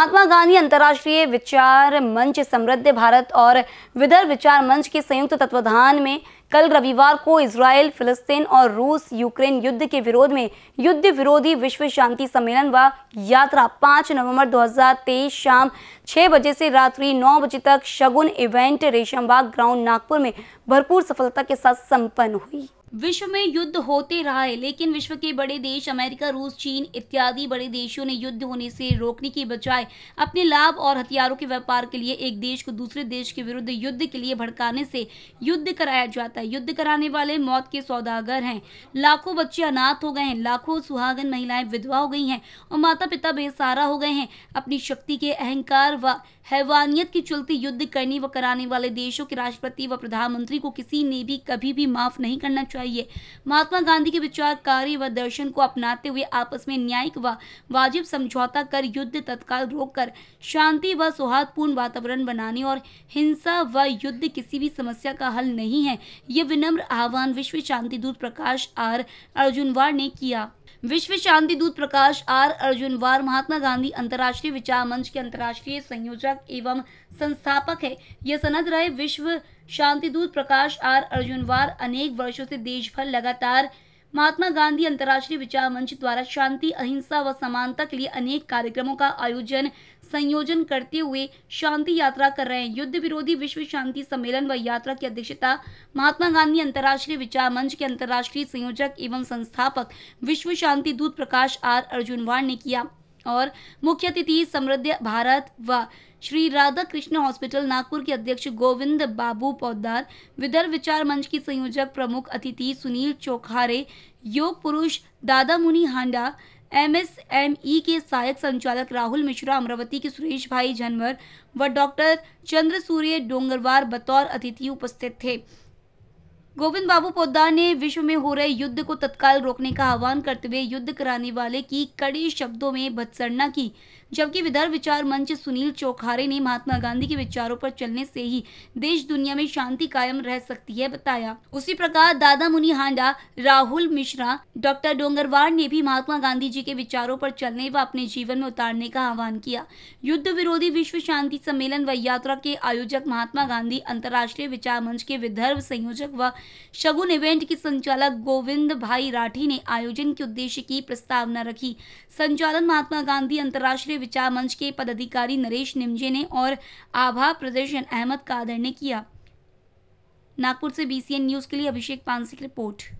महात्मा गांधी अंतर्राष्ट्रीय विचार मंच समृद्ध भारत और विदर्भ विचार मंच के संयुक्त तत्वाधान में कल रविवार को इसराइल फिलिस्तीन और रूस यूक्रेन युद्ध के विरोध में युद्ध विरोधी विश्व शांति सम्मेलन व यात्रा 5 नवंबर 2023 शाम 6 बजे से रात्रि 9 बजे तक शगुन इवेंट रेशमबाग ग्राउंड नागपुर में भरपूर सफलता के साथ संपन्न हुई विश्व में युद्ध होते रहा है लेकिन विश्व के बड़े देश अमेरिका रूस चीन इत्यादि बड़े देशों ने युद्ध होने से रोकने की बजाय अपने लाभ और हथियारों के व्यापार के लिए एक देश को दूसरे देश के विरुद्ध युद्ध के लिए भड़काने से युद्ध कराया जाता है युद्ध कराने वाले मौत के सौदागर हैं लाखों बच्चे अनाथ हो गए हैं लाखों सुहागन महिलाएं विधवा हो गई हैं और माता पिता बेसहारा हो गए हैं अपनी शक्ति के अहंकार व हैवानियत के चलते युद्ध करने व कराने वाले देशों के राष्ट्रपति व प्रधानमंत्री को किसी ने भी कभी भी माफ नहीं करना चाहिए चाहिए महात्मा गांधी के विचार कार्य व दर्शन को अपनाते हुए आपस में न्यायिक व वा वाजिब समझौता कर युद्ध तत्काल रोककर शांति व सौहार्दपूर्ण वातावरण बनाने और हिंसा व युद्ध किसी भी समस्या का हल नहीं है ये विनम्र आह्वान विश्व शांति दूत प्रकाश आर अर्जुनवार ने किया विश्व शांति दूत प्रकाश आर अर्जुनवार महात्मा गांधी अंतर्राष्ट्रीय विचार मंच के अंतर्राष्ट्रीय संयोजक एवं संस्थापक है यह सनद रहे विश्व शांति दूत प्रकाश आर अर्जुनवार अनेक वर्षों से देश भर लगातार महात्मा गांधी अंतर्राष्ट्रीय विचार मंच द्वारा शांति अहिंसा व समानता के लिए अनेक कार्यक्रमों का आयोजन संयोजन करते हुए शांति यात्रा कर रहे हैं युद्ध विरोधी विश्व शांति सम्मेलन व यात्रा की अध्यक्षता महात्मा गांधी अंतर्राष्ट्रीय विचार मंच के अंतर्राष्ट्रीय संयोजक एवं संस्थापक विश्व शांति दूत प्रकाश आर अर्जुनवाड़ ने किया और मुख्य अतिथि समृद्ध भारत व श्री राधा कृष्ण हॉस्पिटल नागपुर के अध्यक्ष गोविंद बाबू पौदार विदर्भ विचार मंच की संयोजक प्रमुख अतिथि सुनील चोखारे योग पुरुष दादा मुनि हांडा एमएसएमई के सहायक संचालक राहुल मिश्रा अमरावती के सुरेश भाई झनवर व डॉक्टर चंद्र सूर्य डोंगरवार बतौर अतिथि उपस्थित थे गोविंद बाबू पोद्दार ने विश्व में हो रहे युद्ध को तत्काल रोकने का आह्वान करते हुए युद्ध कराने वाले की कड़ी शब्दों में भत्सरना की जबकि विदर्भ विचार मंच सुनील चौखारे ने महात्मा गांधी के विचारों पर चलने से ही देश दुनिया में शांति कायम रह सकती है बताया उसी प्रकार दादा मुनि हांडा राहुल मिश्रा डॉक्टर डोंगरवार ने भी महात्मा गांधी जी के विचारों पर चलने व अपने जीवन में उतारने का आह्वान किया युद्ध विरोधी विश्व शांति सम्मेलन व यात्रा के आयोजक महात्मा गांधी अंतर्राष्ट्रीय विचार मंच के विदर्भ संयोजक व शगुन इवेंट के संचालक गोविंद भाई राठी ने आयोजन के उद्देश्य की प्रस्तावना रखी संचालन महात्मा गांधी अंतर्राष्ट्रीय विचार मंच के पदाधिकारी नरेश निमजे ने और आभा प्रदर्शन अहमद कादर ने किया नागपुर से बीसीएन न्यूज के लिए अभिषेक पांसी की रिपोर्ट